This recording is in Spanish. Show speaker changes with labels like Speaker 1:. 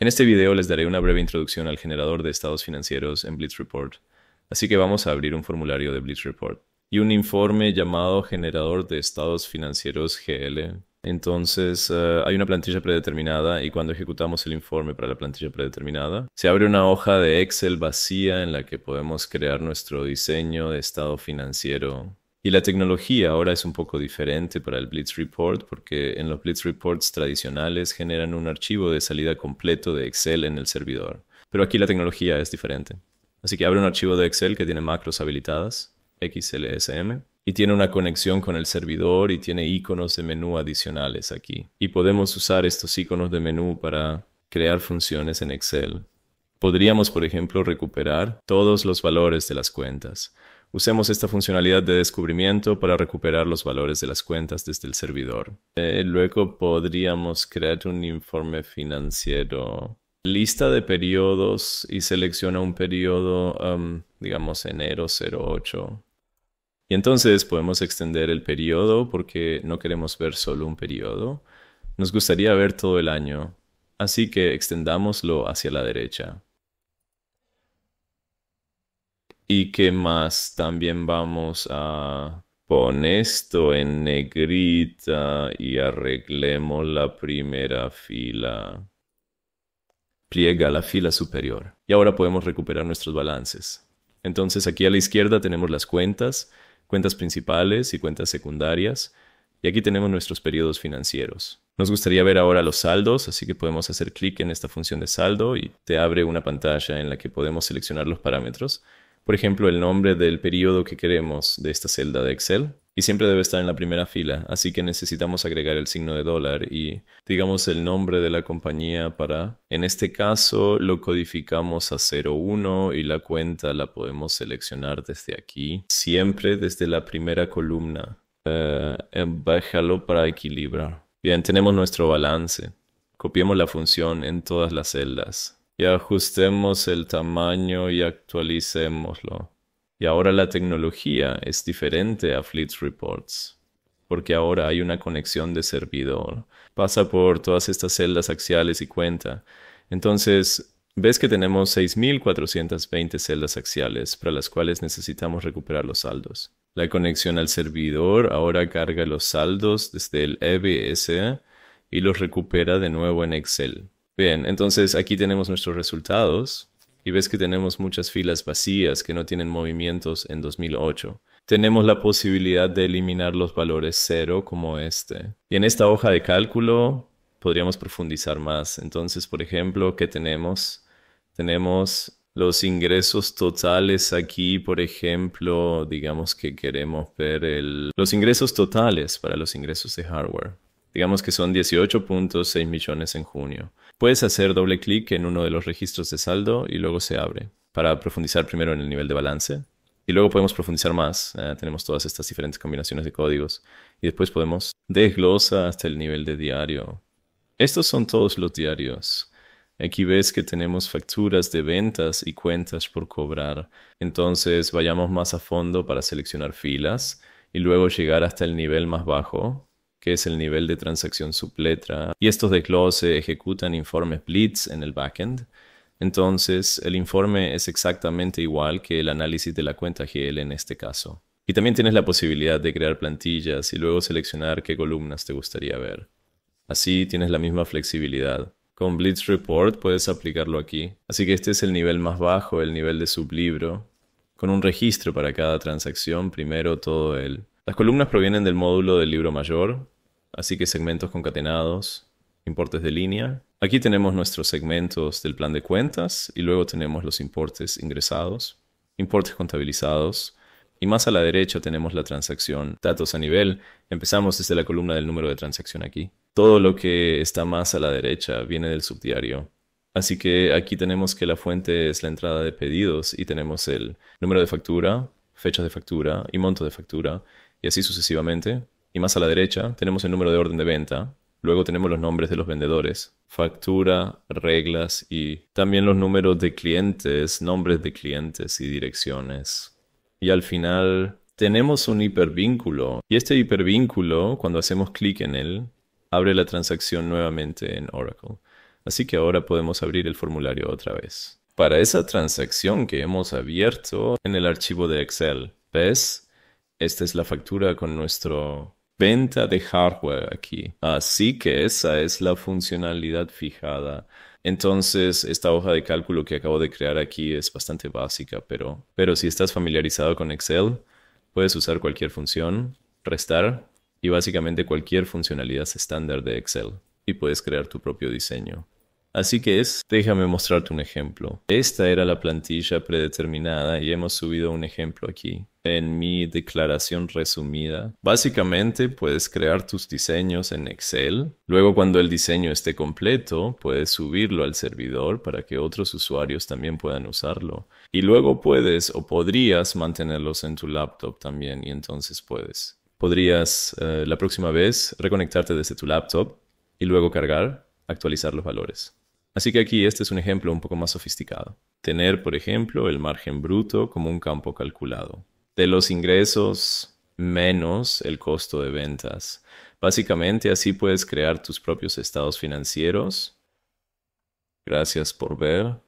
Speaker 1: En este video les daré una breve introducción al generador de estados financieros en Blitz Report, así que vamos a abrir un formulario de Blitz Report y un informe llamado Generador de Estados Financieros GL. Entonces eh, hay una plantilla predeterminada y cuando ejecutamos el informe para la plantilla predeterminada, se abre una hoja de Excel vacía en la que podemos crear nuestro diseño de estado financiero y la tecnología ahora es un poco diferente para el Blitz Report porque en los Blitz Reports tradicionales generan un archivo de salida completo de Excel en el servidor. Pero aquí la tecnología es diferente. Así que abre un archivo de Excel que tiene macros habilitadas, XLSM, y tiene una conexión con el servidor y tiene iconos de menú adicionales aquí. Y podemos usar estos iconos de menú para crear funciones en Excel. Podríamos, por ejemplo, recuperar todos los valores de las cuentas. Usemos esta funcionalidad de descubrimiento para recuperar los valores de las cuentas desde el servidor. Eh, luego podríamos crear un informe financiero. Lista de periodos y selecciona un periodo, um, digamos, enero 08. Y entonces podemos extender el periodo porque no queremos ver solo un periodo. Nos gustaría ver todo el año, así que extendámoslo hacia la derecha. ¿Y qué más? También vamos a poner esto en negrita y arreglemos la primera fila. Pliega la fila superior. Y ahora podemos recuperar nuestros balances. Entonces aquí a la izquierda tenemos las cuentas, cuentas principales y cuentas secundarias. Y aquí tenemos nuestros periodos financieros. Nos gustaría ver ahora los saldos, así que podemos hacer clic en esta función de saldo y te abre una pantalla en la que podemos seleccionar los parámetros por ejemplo, el nombre del periodo que queremos de esta celda de Excel. Y siempre debe estar en la primera fila, así que necesitamos agregar el signo de dólar y digamos el nombre de la compañía para... En este caso lo codificamos a 01 y la cuenta la podemos seleccionar desde aquí, siempre desde la primera columna. Eh, eh, bájalo para equilibrar. Bien, tenemos nuestro balance. Copiemos la función en todas las celdas y ajustemos el tamaño y actualicémoslo. Y ahora la tecnología es diferente a Fleet Reports, porque ahora hay una conexión de servidor. Pasa por todas estas celdas axiales y cuenta. Entonces, ves que tenemos 6.420 celdas axiales para las cuales necesitamos recuperar los saldos. La conexión al servidor ahora carga los saldos desde el EBS y los recupera de nuevo en Excel. Bien, entonces aquí tenemos nuestros resultados y ves que tenemos muchas filas vacías que no tienen movimientos en 2008. Tenemos la posibilidad de eliminar los valores cero como este. Y en esta hoja de cálculo podríamos profundizar más. Entonces, por ejemplo, ¿qué tenemos? Tenemos los ingresos totales aquí, por ejemplo, digamos que queremos ver los ingresos totales para los ingresos de hardware digamos que son 18.6 millones en junio. Puedes hacer doble clic en uno de los registros de saldo y luego se abre para profundizar primero en el nivel de balance y luego podemos profundizar más. Eh, tenemos todas estas diferentes combinaciones de códigos y después podemos desglosa hasta el nivel de diario. Estos son todos los diarios. Aquí ves que tenemos facturas de ventas y cuentas por cobrar. Entonces vayamos más a fondo para seleccionar filas y luego llegar hasta el nivel más bajo, que es el nivel de transacción subletra, y estos se ejecutan informes blitz en el backend. Entonces, el informe es exactamente igual que el análisis de la cuenta GL en este caso. Y también tienes la posibilidad de crear plantillas y luego seleccionar qué columnas te gustaría ver. Así tienes la misma flexibilidad. Con Blitz Report puedes aplicarlo aquí. Así que este es el nivel más bajo, el nivel de sublibro, con un registro para cada transacción, primero todo el las columnas provienen del módulo del libro mayor, así que segmentos concatenados, importes de línea. Aquí tenemos nuestros segmentos del plan de cuentas y luego tenemos los importes ingresados, importes contabilizados, y más a la derecha tenemos la transacción, datos a nivel. Empezamos desde la columna del número de transacción aquí. Todo lo que está más a la derecha viene del subdiario. Así que aquí tenemos que la fuente es la entrada de pedidos y tenemos el número de factura, fechas de factura y monto de factura y así sucesivamente. Y más a la derecha tenemos el número de orden de venta, luego tenemos los nombres de los vendedores, factura, reglas y también los números de clientes, nombres de clientes y direcciones. Y al final tenemos un hipervínculo y este hipervínculo, cuando hacemos clic en él, abre la transacción nuevamente en Oracle. Así que ahora podemos abrir el formulario otra vez. Para esa transacción que hemos abierto en el archivo de Excel, ¿ves? esta es la factura con nuestro venta de hardware aquí. Así que esa es la funcionalidad fijada. Entonces, esta hoja de cálculo que acabo de crear aquí es bastante básica, pero, pero si estás familiarizado con Excel, puedes usar cualquier función, restar y básicamente cualquier funcionalidad estándar de Excel y puedes crear tu propio diseño. Así que es, déjame mostrarte un ejemplo. Esta era la plantilla predeterminada y hemos subido un ejemplo aquí en mi declaración resumida. Básicamente puedes crear tus diseños en Excel. Luego cuando el diseño esté completo, puedes subirlo al servidor para que otros usuarios también puedan usarlo. Y luego puedes o podrías mantenerlos en tu laptop también y entonces puedes. Podrías eh, la próxima vez reconectarte desde tu laptop y luego cargar, actualizar los valores. Así que aquí este es un ejemplo un poco más sofisticado. Tener, por ejemplo, el margen bruto como un campo calculado de los ingresos menos el costo de ventas. Básicamente así puedes crear tus propios estados financieros. Gracias por ver.